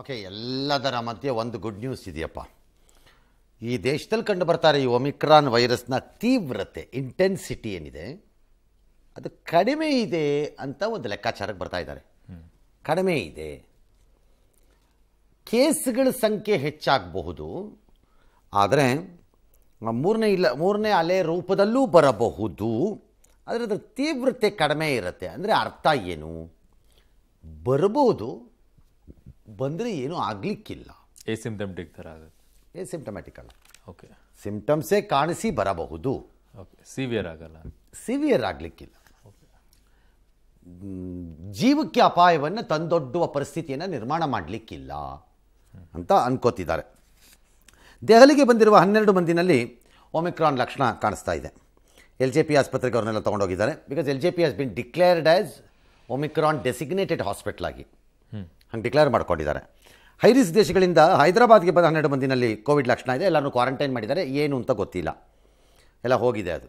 okay ಎಲ್ಲದರ ಮಧ್ಯೆ ಒಂದು ಗುಡ್ ನ್ಯೂಸ್ ಇದೆಯಪ್ಪ ಈ ದೇಶದಲ್ಲಿ ಕಂಡು ಬರ್ತಾರೆ ಈ ಒಮಿಕ್ರಾನ್ ವೈರಸ್ನ ತೀವ್ರತೆ ಇಂಟೆನ್ಸಿಟಿ ಏನಿದೆ ಅದು ಕಡಿಮೆ ಇದೆ ಅಂತ ಒಂದು ಲೆಕ್ಕಾಚಾರಕ್ಕೆ ಬರ್ತಾ ಇದ್ದಾರೆ ಕಡಿಮೆ ಇದೆ ಕೇಸ್ಗಳ ಸಂಖ್ಯೆ ಹೆಚ್ಚಾಗಬಹುದು ಆದರೆ ಮೂರನೇ ಇಲ್ಲ ಮೂರನೇ ಅಲೆ ರೂಪದಲ್ಲೂ ಬರಬಹುದು ಆದರೆ ಅದರ ತೀವ್ರತೆ ಕಡಿಮೆ ಇರುತ್ತೆ ಅಂದರೆ ಅರ್ಥ ಏನು ಬರಬಹುದು ಬಂದರೆ ಏನೂ ಆಗಲಿಕ್ಕಿಲ್ಲ ಎಸಿಂಪ್ಟಮ್ಯಾಟಿಕ್ ಥರ ಆಗುತ್ತೆ ಸಿಂಪ್ಟಮ್ಯಾಟಿಕ್ ಅಲ್ಲ ಓಕೆ ಸಿಂಪ್ಟಮ್ಸೇ ಕಾಣಿಸಿ ಬರಬಹುದು ಓಕೆ ಸಿವಿಯರ್ ಆಗಲ್ಲ ಸಿವಿಯರ್ ಆಗಲಿಕ್ಕಿಲ್ಲ ಜೀವಕ್ಕೆ ಅಪಾಯವನ್ನು ತಂದೊಡ್ಡುವ ಪರಿಸ್ಥಿತಿಯನ್ನು ನಿರ್ಮಾಣ ಮಾಡಲಿಕ್ಕಿಲ್ಲ ಅಂತ ಅನ್ಕೋತಿದ್ದಾರೆ ದೆಹಲಿಗೆ ಬಂದಿರುವ ಹನ್ನೆರಡು ಮಂದಿನಲ್ಲಿ ಒಮಿಕ್ರಾನ್ ಲಕ್ಷಣ ಕಾಣಿಸ್ತಾ ಇದೆ ಎಲ್ ಜೆ ಪಿ ಆಸ್ಪತ್ರೆಗೆ ಅವ್ರನ್ನೆಲ್ಲ ತೊಗೊಂಡೋಗಿದ್ದಾರೆ because L J P has been declared as Omicron designated ಹಾಸ್ಪಿಟ್ಲಾಗಿ ಹಂಗೆ ಡಿಕ್ಲೇರ್ ಮಾಡ್ಕೊಂಡಿದ್ದಾರೆ ಹೈರಿಸ್ ದೇಶಗಳಿಂದ ಹೈದರಾಬಾದ್ಗೆ ಬಂದ ಹನ್ನೆರಡು ಮಂದಿನಲ್ಲಿ ಕೋವಿಡ್ ಲಕ್ಷಣ ಇದೆ ಎಲ್ಲರೂ ಕ್ವಾರಂಟೈನ್ ಮಾಡಿದ್ದಾರೆ ಏನು ಅಂತ ಗೊತ್ತಿಲ್ಲ ಎಲ್ಲ ಹೋಗಿದೆ ಅದು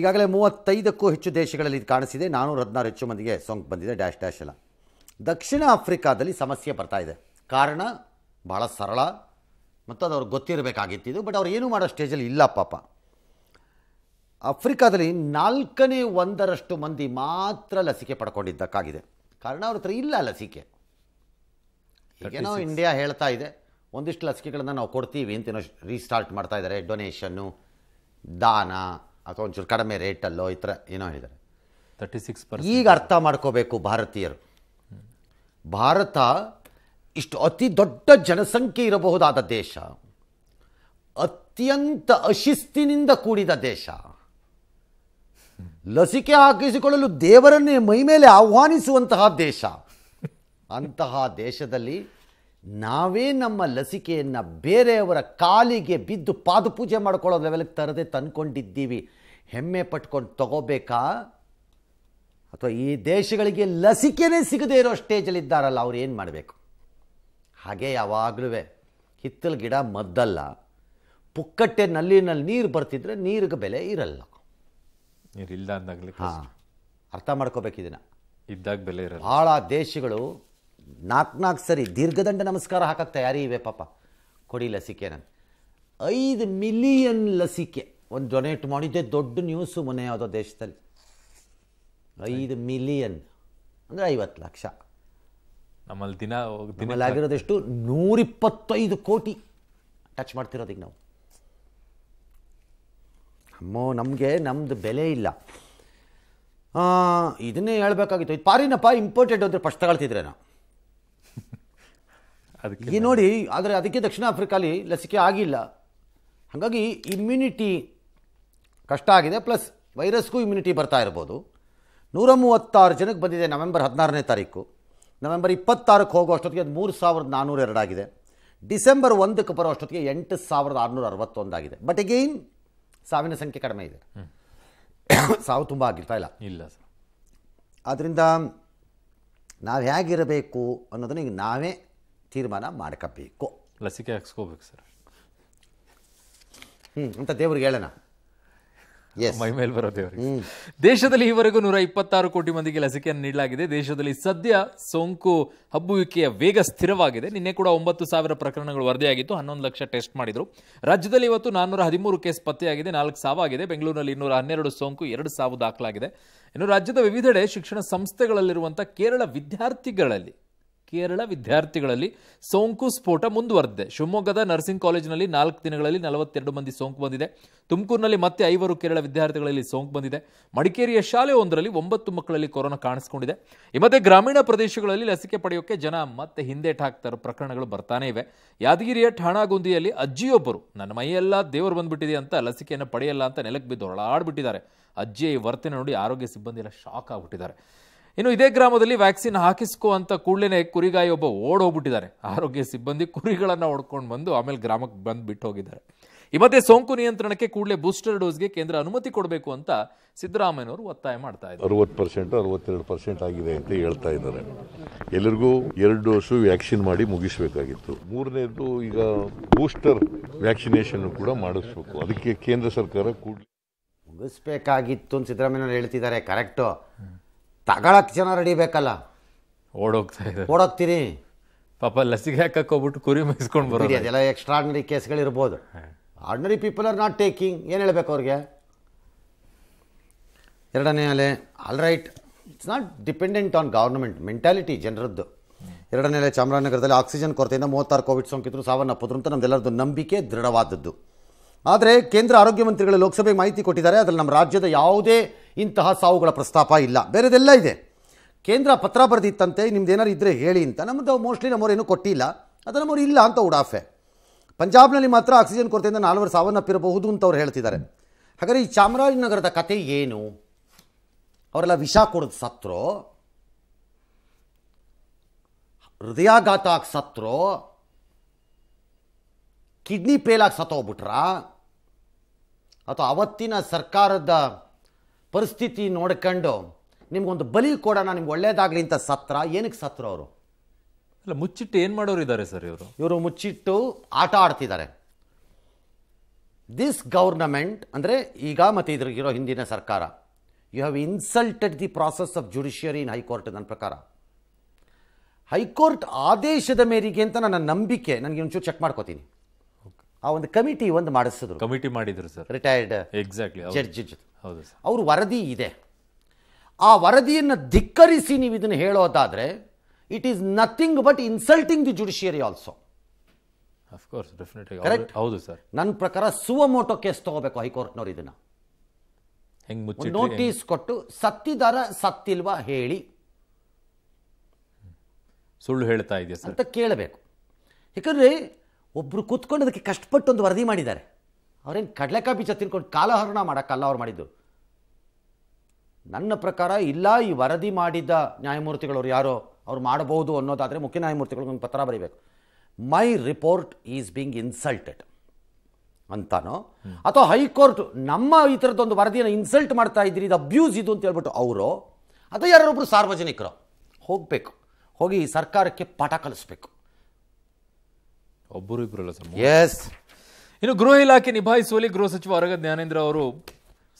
ಈಗಾಗಲೇ ಮೂವತ್ತೈದಕ್ಕೂ ಹೆಚ್ಚು ದೇಶಗಳಲ್ಲಿ ಇದು ಕಾಣಿಸಿದೆ ನಾನೂರು ಹದಿನಾರು ಹೆಚ್ಚು ಮಂದಿಗೆ ಸೋಂಕು ಬಂದಿದೆ ಡ್ಯಾಶ್ ಡ್ಯಾಶ್ ಎಲ್ಲ ದಕ್ಷಿಣ ಆಫ್ರಿಕಾದಲ್ಲಿ ಸಮಸ್ಯೆ ಬರ್ತಾ ಇದೆ ಕಾರಣ ಭಾಳ ಸರಳ ಮತ್ತು ಅದು ಅವ್ರಿಗೆ ಗೊತ್ತಿರಬೇಕಾಗಿತ್ತಿದ್ದು ಬಟ್ ಅವ್ರು ಏನು ಮಾಡೋ ಸ್ಟೇಜಲ್ಲಿ ಇಲ್ಲ ಪಾಪ ಆಫ್ರಿಕಾದಲ್ಲಿ ನಾಲ್ಕನೇ ಒಂದರಷ್ಟು ಮಂದಿ ಮಾತ್ರ ಲಸಿಕೆ ಪಡ್ಕೊಂಡಿದ್ದಕ್ಕಾಗಿದೆ ಕಾರಣ ಅವ್ರ ಹತ್ರ ಇಲ್ಲ ಲಸಿಕೆ ಏನೋ ಇಂಡಿಯಾ ಹೇಳ್ತಾ ಇದೆ ಒಂದಿಷ್ಟು ಲಸಿಕೆಗಳನ್ನು ನಾವು ಕೊಡ್ತೀವಿ ಅಂತ ಏನೋ ರೀಸ್ಟಾರ್ಟ್ ಮಾಡ್ತಾ ಇದ್ದಾರೆ ಡೊನೇಷನ್ನು ದಾನ ಅಥವಾ ಒಂಚೂರು ಕಡಿಮೆ ರೇಟಲ್ಲೋ ಈ ಥರ ಏನೋ ಹೇಳಿದ್ದಾರೆ ತರ್ಟಿ ಸಿಕ್ಸ್ ಈಗ ಅರ್ಥ ಮಾಡ್ಕೋಬೇಕು ಭಾರತೀಯರು ಭಾರತ ಇಷ್ಟು ಅತಿ ದೊಡ್ಡ ಜನಸಂಖ್ಯೆ ಇರಬಹುದಾದ ದೇಶ ಅತ್ಯಂತ ಅಶಿಸ್ತಿನಿಂದ ಕೂಡಿದ ದೇಶ ಲಸಿಕೆ ಹಾಕಿಸಿಕೊಳ್ಳಲು ದೇವರನ್ನೇ ಮೈಮೇಲೆ ಆಹ್ವಾನಿಸುವಂತಹ ದೇಶ ಅಂತಹ ದೇಶದಲ್ಲಿ ನಾವೇ ನಮ್ಮ ಲಸಿಕೆಯನ್ನು ಬೇರೆಯವರ ಕಾಲಿಗೆ ಬಿದ್ದು ಪಾದಪೂಜೆ ಮಾಡ್ಕೊಳ್ಳೋ ಲೆವೆಲ್ಗೆ ತರದೇ ತಂದ್ಕೊಂಡಿದ್ದೀವಿ ಹೆಮ್ಮೆ ಪಟ್ಕೊಂಡು ತಗೋಬೇಕಾ ಅಥವಾ ಈ ದೇಶಗಳಿಗೆ ಲಸಿಕೆನೇ ಸಿಗದೇ ಇರೋ ಇದ್ದಾರಲ್ಲ ಅವ್ರು ಏನು ಮಾಡಬೇಕು ಹಾಗೆ ಯಾವಾಗಲೂ ಹಿತ್ತಲ ಗಿಡ ಮದ್ದಲ್ಲ ಪುಕ್ಕಟ್ಟೆ ನಲ್ಲಿನಲ್ಲಿ ನೀರು ಬರ್ತಿದ್ರೆ ನೀರಿಗೆ ಬೆಲೆ ಇರಲ್ಲ ನೀರಿಲ್ಲ ಅಂದಾಗಲಿ ಹಾಂ ಅರ್ಥ ಮಾಡ್ಕೋಬೇಕು ಇದನ್ನು ಇದ್ದಾಗ ಬೆಲೆ ಇರಲ್ಲ ಭಾಳ ದೇಶಗಳು ನಾಲ್ಕು ನಾಲ್ಕು ಸರಿ ದೀರ್ಘದಂಡ ನಮಸ್ಕಾರ ಹಾಕಕ್ಕೆ ತಯಾರಿ ಇವೆ ಪಾಪ ಕೊಡಿ ಲಸಿಕೆ ನಾನು ಐದು ಮಿಲಿಯನ್ ಲಸಿಕೆ ಒಂದು ಡೊನೇಟ್ ಮಾಡಿದ್ದೆ ದೊಡ್ಡ ನ್ಯೂಸು ಮೊನ್ನೆ ಯಾವುದೋ ದೇಶದಲ್ಲಿ ಐದು ಮಿಲಿಯನ್ ಅಂದರೆ ಐವತ್ತು ಲಕ್ಷ ನಮ್ಮಲ್ಲಿ ದಿನ ನಮ್ಮಲ್ಲಿ ಆಗಿರೋದೆಷ್ಟು ನೂರಿಪ್ಪತ್ತೈದು ಕೋಟಿ ಟಚ್ ಈಗ ನಾವು ಅಮ್ಮೋ ನಮಗೆ ನಮ್ಮದು ಬೆಲೆ ಇಲ್ಲ ಇದನ್ನೇ ಹೇಳಬೇಕಾಗಿತ್ತು ಇದು ಪಾರಿನಪ್ಪ ಇಂಪಾರ್ಟೆಂಟ್ ಅಂದರೆ ಫಸ್ಟ್ ತಗೊಳ್ತಿದ್ರೆ ನಾವು ಅದಕ್ಕೆ ನೋಡಿ ಆದರೆ ಅದಕ್ಕೆ ದಕ್ಷಿಣ ಆಫ್ರಿಕಾಲಿ ಲಸಿಕೆ ಆಗಿಲ್ಲ ಹಾಗಾಗಿ ಇಮ್ಯುನಿಟಿ ಕಷ್ಟ ಆಗಿದೆ ಪ್ಲಸ್ ವೈರಸ್ಗೂ ಇಮ್ಯುನಿಟಿ ಬರ್ತಾ ಇರ್ಬೋದು ನೂರ ಮೂವತ್ತಾರು ಜನಕ್ಕೆ ಬಂದಿದೆ ನವೆಂಬರ್ ಹದಿನಾರನೇ ತಾರೀಕು ನವೆಂಬರ್ ಇಪ್ಪತ್ತಾರಕ್ಕೆ ಹೋಗೋ ಅಷ್ಟೊತ್ತಿಗೆ ಅದು ಮೂರು ಸಾವಿರದ ನಾನ್ನೂರ ಎರಡಾಗಿದೆ ಡಿಸೆಂಬರ್ ಒಂದಕ್ಕೆ ಬರೋ ಅಷ್ಟೊತ್ತಿಗೆ ಎಂಟು ಸಾವಿರದ ಆರುನೂರ ಅರವತ್ತೊಂದಾಗಿದೆ ಬಟ್ ಅಗೇನ್ ಸಾವಿನ ಸಂಖ್ಯೆ ಕಡಿಮೆ ಇದೆ ಸಾವು ತುಂಬ ಆಗಿರ್ತಾ ಇಲ್ಲ ಇಲ್ಲ ಸರ್ ಆದ್ದರಿಂದ ನಾವು ಹೇಗಿರಬೇಕು ಅನ್ನೋದನ್ನ ಈಗ ನಾವೇ ತೀರ್ಮಾನ ಮಾಡ್ಕೋಬೇಕು ಲಸಿಕೆ ಹಾಕ್ಸ್ಕೋಬೇಕು ಸರ್ ಹ್ಞೂ ಅಂತ ದೇವ್ರಿಗೆ ಹೇಳೋಣ ಮೈ ಮೇಲೆ ಬರೋ ದೇವರಿಗೆ ದೇಶದಲ್ಲಿ ಈವರೆಗೂ ನೂರ ಇಪ್ಪತ್ತಾರು ಕೋಟಿ ಮಂದಿಗೆ ಲಸಿಕೆಯನ್ನು ನೀಡಲಾಗಿದೆ ದೇಶದಲ್ಲಿ ಸದ್ಯ ಸೋಂಕು ಹಬ್ಬುವಿಕೆಯ ವೇಗ ಸ್ಥಿರವಾಗಿದೆ ನಿನ್ನೆ ಕೂಡ ಒಂಬತ್ತು ಸಾವಿರ ಪ್ರಕರಣಗಳು ವರದಿಯಾಗಿತ್ತು ಹನ್ನೊಂದು ಲಕ್ಷ ಟೆಸ್ಟ್ ಮಾಡಿದ್ರು ರಾಜ್ಯದಲ್ಲಿ ಇವತ್ತು ನಾನ್ನೂರ ಹದಿಮೂರು ಕೇಸ್ ಪತ್ತೆಯಾಗಿದೆ ನಾಲ್ಕು ಸಾವಾಗಿದೆ ಬೆಂಗಳೂರಿನಲ್ಲಿ ಇನ್ನೂರ ಹನ್ನೆರಡು ಸೋಂಕು ಎರಡು ಸಾವು ದಾಖಲಾಗಿದೆ ಇನ್ನು ರಾಜ್ಯದ ವಿವಿಧೆಡೆ ಶಿಕ್ಷಣ ಸಂಸ್ಥೆಗಳಲ್ಲಿರುವಂಥ ಕೇರಳ ವಿದ್ಯಾರ್ಥಿಗಳಲ್ಲಿ ಕೇರಳ ವಿದ್ಯಾರ್ಥಿಗಳಲ್ಲಿ ಸೋಂಕು ಸ್ಫೋಟ ಮುಂದುವರೆದಿದೆ ಶಿವಮೊಗ್ಗದ ನರ್ಸಿಂಗ್ ಕಾಲೇಜಿನಲ್ಲಿ ನಾಲ್ಕು ದಿನಗಳಲ್ಲಿ ನಲವತ್ತೆರಡು ಮಂದಿ ಸೋಂಕು ಬಂದಿದೆ ತುಮಕೂರಿನಲ್ಲಿ ಮತ್ತೆ ಐವರು ಕೇರಳ ವಿದ್ಯಾರ್ಥಿಗಳಲ್ಲಿ ಸೋಂಕು ಬಂದಿದೆ ಮಡಿಕೇರಿಯ ಒಂದರಲ್ಲಿ ಒಂಬತ್ತು ಮಕ್ಕಳಲ್ಲಿ ಕೊರೋನಾ ಕಾಣಿಸಿಕೊಂಡಿದೆ ಈ ಮತ್ತೆ ಗ್ರಾಮೀಣ ಪ್ರದೇಶಗಳಲ್ಲಿ ಲಸಿಕೆ ಪಡೆಯೋಕೆ ಜನ ಮತ್ತೆ ಹಿಂದೆ ಹಾಕ್ತಾರೋ ಪ್ರಕರಣಗಳು ಬರ್ತಾನೆ ಇವೆ ಯಾದಗಿರಿಯ ಠಾಣಾಗುಂದಿಯಲ್ಲಿ ಅಜ್ಜಿಯೊಬ್ಬರು ನನ್ನ ಮೈಯೆಲ್ಲ ದೇವರು ಬಂದ್ಬಿಟ್ಟಿದೆ ಅಂತ ಲಸಿಕೆಯನ್ನು ಪಡೆಯಲ್ಲ ಅಂತ ನೆಲಕ್ಕೆ ಬಿದ್ದು ಹೊರಳಾಡ್ಬಿಟ್ಟಿದ್ದಾರೆ ಅಜ್ಜಿಯ ಈ ವರ್ತನೆ ನೋಡಿ ಆರೋಗ್ಯ ಸಿಬ್ಬಂದಿ ಎಲ್ಲ ಶಾಕ್ ಆಗ್ಬಿಟ್ಟಿದ್ದಾರೆ ಇನ್ನು ಇದೇ ಗ್ರಾಮದಲ್ಲಿ ವ್ಯಾಕ್ಸಿನ್ ಹಾಕಿಸ್ಕೋ ಅಂತ ಕೂಡಲೇ ಕುರಿಗಾಯಿ ಒಬ್ಬ ಓಡೋಗ್ಬಿಟ್ಟಿದ್ದಾರೆ ಆರೋಗ್ಯ ಸಿಬ್ಬಂದಿ ಕುರಿಗಳನ್ನು ಹೊಡ್ಕೊಂಡು ಬಂದು ಆಮೇಲೆ ಗ್ರಾಮಕ್ಕೆ ಬಂದು ಬಿಟ್ಟು ಹೋಗಿದ್ದಾರೆ ಈ ಮಧ್ಯೆ ಸೋಂಕು ನಿಯಂತ್ರಣಕ್ಕೆ ಕೂಡಲೇ ಬೂಸ್ಟರ್ ಡೋಸ್ಗೆ ಕೇಂದ್ರ ಅನುಮತಿ ಕೊಡಬೇಕು ಅಂತ ಸಿದ್ದರಾಮಯ್ಯವರು ಒತ್ತಾಯ ಮಾಡ್ತಾ ಇದ್ದಾರೆ ಅರವತ್ತು ಪರ್ಸೆಂಟ್ ಅರವತ್ತೆರಡು ಪರ್ಸೆಂಟ್ ಆಗಿದೆ ಅಂತ ಹೇಳ್ತಾ ಇದ್ದಾರೆ ಎಲ್ಲರಿಗೂ ಎರಡು ಡೋಸು ವ್ಯಾಕ್ಸಿನ್ ಮಾಡಿ ಮುಗಿಸಬೇಕಾಗಿತ್ತು ಮೂರನೇದು ಈಗ ಬೂಸ್ಟರ್ ವ್ಯಾಕ್ಸಿನೇಷನ್ ಕೂಡ ಮಾಡಿಸ್ಬೇಕು ಅದಕ್ಕೆ ಕೇಂದ್ರ ಸರ್ಕಾರ ಕೂಡ ಮುಗಿಸ್ಬೇಕಾಗಿತ್ತು ಅಂತ ಸಿದ್ದರಾಮಯ್ಯವ್ರು ಹೇಳ್ತಿದ್ದಾರೆ ಕರೆಕ್ಟು ತಗೊಳಕ್ಕೆ ಜನ ರೆಡಿ ಬೇಕಲ್ಲ ಓಡೋಗ್ತಾ ಇದೆ ಓಡೋಗ್ತೀರಿ ಪಾಪ ಲಸಿಕೆ ಹಾಕಕ್ಕೆ ಹೋಗ್ಬಿಟ್ಟು ಕುರಿ ಮುಗಿಸ್ಕೊಂಡು ಬರೋದು ಅದೆಲ್ಲ ಎಕ್ಸ್ಟ್ರಾಡ್ನರಿ ಕೇಸ್ಗಳು ಇರ್ಬೋದು ordinary people are not taking ಏನು ಹೇಳಬೇಕು ಅವ್ರಿಗೆ ಎರಡನೇ ಅಲೆ all right it's not dependent on government mentality ಜನರದ್ದು ಎರಡನೇ ಅಲೆ ಚಾಮರಾಜನಗರದಲ್ಲಿ ಆಕ್ಸಿಜನ್ ಕೊರತೆಯಿಂದ ಮೂವತ್ತಾರು ಕೋವಿಡ್ ಸೋಂಕಿತರು ಸಾವನ್ನಪ್ಪಿದ್ರು ಅಂತ ನಮ್ದೆಲ್ಲರದ್ದು ನಂಬಿಕೆ ದೃಢವಾದದ್ದು ಆದರೆ ಕೇಂದ್ರ ಆರೋಗ್ಯ ಮಂತ್ರಿಗಳು ಲೋಕಸಭೆಗೆ ಮಾಹಿತಿ ಕೊಟ್ಟಿದ್ದಾರೆ ಅದರಲ್ಲಿ ನಮ್ಮ ರಾಜ್ಯದ ಯಾವುದೇ ಇಂತಹ ಸಾವುಗಳ ಪ್ರಸ್ತಾಪ ಇಲ್ಲ ಬೇರೆದೆಲ್ಲ ಇದೆ ಕೇಂದ್ರ ಪತ್ರ ಬರೆದಿತ್ತಂತೆ ನಿಮ್ದು ಏನಾರು ಇದ್ದರೆ ಹೇಳಿ ಅಂತ ನಮ್ಮದು ಮೋಸ್ಟ್ಲಿ ಏನೂ ಕೊಟ್ಟಿಲ್ಲ ಅದು ನಮ್ಮವ್ರು ಇಲ್ಲ ಅಂತ ಉಡಾಫೆ ಪಂಜಾಬ್ನಲ್ಲಿ ಮಾತ್ರ ಆಕ್ಸಿಜನ್ ಕೊರತೆಯಿಂದ ನಾಲ್ವರು ಸಾವನ್ನಪ್ಪಿರಬಹುದು ಅಂತ ಅವ್ರು ಹೇಳ್ತಿದ್ದಾರೆ ಹಾಗಾದರೆ ಈ ಚಾಮರಾಜನಗರದ ಕತೆ ಏನು ಅವರೆಲ್ಲ ವಿಷ ಕೊಡೋದು ಸತ್ರೋ ಹೃದಯಾಘಾತ ಆಗಿ ಸತ್ರೋ ಕಿಡ್ನಿ ಫೇಲ್ ಸತ್ತೋಗ್ಬಿಟ್ರಾ ಅಥವಾ ಅವತ್ತಿನ ಸರ್ಕಾರದ ಪರಿಸ್ಥಿತಿ ನೋಡ್ಕೊಂಡು ನಿಮ್ಗೊಂದು ಬಲಿ ಕೊಡೋಣ ನಿಮ್ಗೆ ಒಳ್ಳೇದಾಗಲಿ ಅಂತ ಸತ್ರ ಏನಕ್ಕೆ ಸತ್ರ ಅವರು ಅಲ್ಲ ಮುಚ್ಚಿಟ್ಟು ಏನು ಮಾಡೋರು ಇದ್ದಾರೆ ಸರ್ ಇವರು ಇವರು ಮುಚ್ಚಿಟ್ಟು ಆಟ ಆಡ್ತಿದ್ದಾರೆ ದಿಸ್ ಗೌರ್ನಮೆಂಟ್ ಅಂದರೆ ಈಗ ಮತ್ತು ಇದ್ರಿಗಿರೋ ಹಿಂದಿನ ಸರ್ಕಾರ you have insulted the process of judiciary in high court ನನ್ನ ಪ್ರಕಾರ ಹೈಕೋರ್ಟ್ ಆದೇಶದ ಮೇರೆಗೆ ಅಂತ ನನ್ನ ನಂಬಿಕೆ ನನಗೆ ಒಂಚೂರು ಚೆಕ್ ಮಾಡ್ಕೋತೀನಿ ಆ ಒಂದು ಕಮಿಟಿ ಒಂದು ಮಾಡಿಸಿದ್ರು ಕಮಿಟಿ ಮಾಡಿದ್ರು ಸರ್ ರಿಟೈರ್ಡ್ ಎಕ್ಸಾಕ್ಟ್ಲಿ ಜಡ್ಜ್ ಜೊತೆ ಹೌದು ಅವರು ವರದಿ ಇದೆ ಆ ವರದಿಯನ್ನು ಧಿಕ್ಕರಿಸಿ ನೀವು ಇದನ್ನು ಹೇಳೋದಾದರೆ it is nothing but insulting the judiciary also of course definitely ಹೌದು ಸರ್ ನನ್ನ ಪ್ರಕಾರ ಸುವಮೋಟೋ ಕೇಸ್ ತಗೋಬೇಕು ಹೈಕೋರ್ಟ್ನವ್ರು ಇದನ್ನು ಹೆಂಗೆ ನೋಟಿಸ್ ಕೊಟ್ಟು ಸತ್ತಿದಾರ ಸತ್ತಿಲ್ವಾ ಹೇಳಿ ಸುಳ್ಳು ಹೇಳ್ತಾ ಇದೆಯಾ ಅಂತ ಕೇಳಬೇಕು ಯಾಕಂದರೆ ಒಬ್ಬರು ಕೂತ್ಕೊಂಡು ಅದಕ್ಕೆ ಕಷ್ಟಪಟ್ಟು ಒಂದು ವರದಿ ಮಾಡಿದ್ದಾರೆ ಅವ್ರೇನು ಕಡಲೆಕಾಯಿ ಬೀಜ ತಿನ್ಕೊಂಡು ಕಾಲಹರಣ ಮಾಡೋಕ್ಕಲ್ಲ ಅವ್ರು ಮಾಡಿದ್ದು ನನ್ನ ಪ್ರಕಾರ ಇಲ್ಲ ಈ ವರದಿ ಮಾಡಿದ್ದ ನ್ಯಾಯಮೂರ್ತಿಗಳವ್ರು ಯಾರೋ ಅವ್ರು ಮಾಡಬಹುದು ಅನ್ನೋದಾದರೆ ಮುಖ್ಯ ಒಂದು ಪತ್ರ ಬರೀಬೇಕು my report is being insulted ಅಂತಾನೋ ಅಥವಾ ಹೈಕೋರ್ಟ್ ನಮ್ಮ ಈ ಥರದ್ದೊಂದು ವರದಿಯನ್ನು ಇನ್ಸಲ್ಟ್ ಮಾಡ್ತಾ ಇದ್ದೀರಿ ಇದು ಅಬ್ಯೂಸ್ ಇದು ಅಂತ ಹೇಳ್ಬಿಟ್ಟು ಅವರು ಅಥವಾ ಯಾರೊಬ್ಬರು ಸಾರ್ವಜನಿಕರು ಹೋಗಬೇಕು ಹೋಗಿ ಸರ್ಕಾರಕ್ಕೆ ಪಾಠ ಕಲಿಸ್ಬೇಕು ಒಬ್ಬರು ಇಬ್ಬರಲ್ಲ ಸರ್ ಎಸ್ ಇನ್ನು ಗೃಹ ಇಲಾಖೆ ನಿಭಾಯಿಸುವಲ್ಲಿ ಗೃಹ ಸಚಿವ ಅರಗ ಜ್ಞಾನೇಂದ್ರ ಅವರು